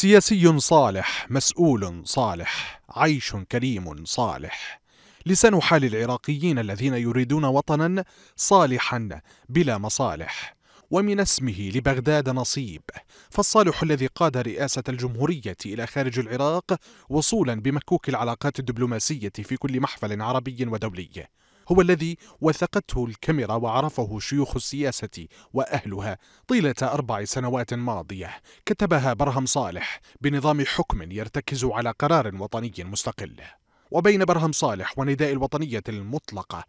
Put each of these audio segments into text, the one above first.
سياسي صالح مسؤول صالح عيش كريم صالح لسان حال العراقيين الذين يريدون وطنا صالحا بلا مصالح ومن اسمه لبغداد نصيب فالصالح الذي قاد رئاسة الجمهورية إلى خارج العراق وصولا بمكوك العلاقات الدبلوماسية في كل محفل عربي ودولي هو الذي وثقته الكاميرا وعرفه شيوخ السياسة وأهلها طيلة أربع سنوات ماضية كتبها برهم صالح بنظام حكم يرتكز على قرار وطني مستقل وبين برهم صالح ونداء الوطنية المطلقة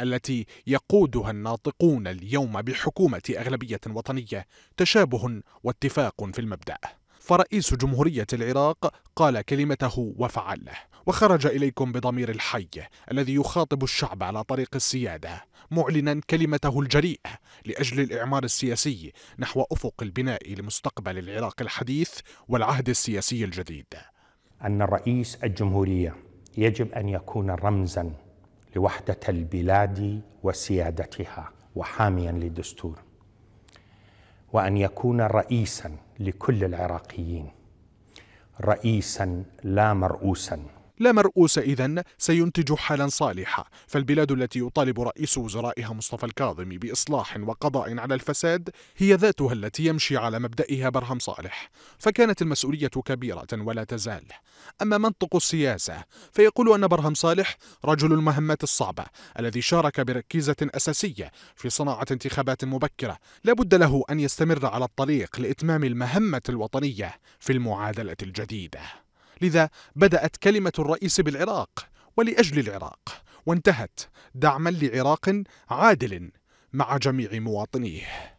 التي يقودها الناطقون اليوم بحكومة أغلبية وطنية تشابه واتفاق في المبدأ فرئيس جمهورية العراق قال كلمته وفعله وخرج إليكم بضمير الحي الذي يخاطب الشعب على طريق السيادة معلنا كلمته الجريئة لأجل الإعمار السياسي نحو أفق البناء لمستقبل العراق الحديث والعهد السياسي الجديد أن الرئيس الجمهورية يجب أن يكون رمزا لوحدة البلاد وسيادتها وحاميا للدستور وأن يكون رئيسا لكل العراقيين رئيسا لا مرؤوسا لا مرؤوس إذا سينتج حالا صالحة فالبلاد التي يطالب رئيس وزرائها مصطفى الكاظم بإصلاح وقضاء على الفساد هي ذاتها التي يمشي على مبدئها برهم صالح فكانت المسؤولية كبيرة ولا تزال أما منطق السياسة فيقول أن برهم صالح رجل المهمات الصعبة الذي شارك بركيزة أساسية في صناعة انتخابات مبكرة لا بد له أن يستمر على الطريق لإتمام المهمة الوطنية في المعادلة الجديدة لذا بدأت كلمة الرئيس بالعراق ولأجل العراق وانتهت دعما لعراق عادل مع جميع مواطنيه